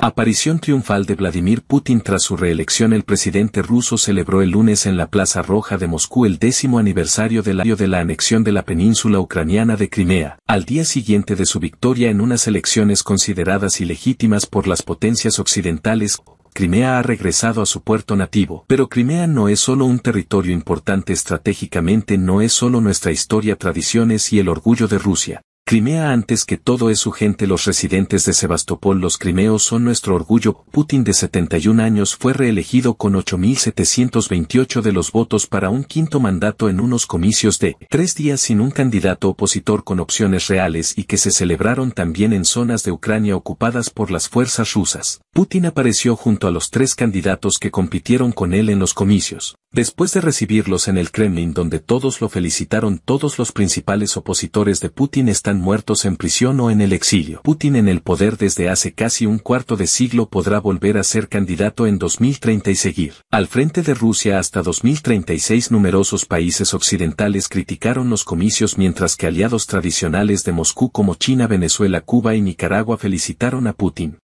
Aparición triunfal de Vladimir Putin tras su reelección El presidente ruso celebró el lunes en la Plaza Roja de Moscú el décimo aniversario del año de la anexión de la península ucraniana de Crimea, al día siguiente de su victoria en unas elecciones consideradas ilegítimas por las potencias occidentales, Crimea ha regresado a su puerto nativo. Pero Crimea no es solo un territorio importante estratégicamente, no es solo nuestra historia, tradiciones y el orgullo de Rusia. Crimea antes que todo es su gente los residentes de Sebastopol los crimeos son nuestro orgullo. Putin de 71 años fue reelegido con 8.728 de los votos para un quinto mandato en unos comicios de tres días sin un candidato opositor con opciones reales y que se celebraron también en zonas de Ucrania ocupadas por las fuerzas rusas. Putin apareció junto a los tres candidatos que compitieron con él en los comicios. Después de recibirlos en el Kremlin donde todos lo felicitaron todos los principales opositores de Putin están muertos en prisión o en el exilio. Putin en el poder desde hace casi un cuarto de siglo podrá volver a ser candidato en 2030 y seguir. Al frente de Rusia hasta 2036 numerosos países occidentales criticaron los comicios mientras que aliados tradicionales de Moscú como China, Venezuela, Cuba y Nicaragua felicitaron a Putin.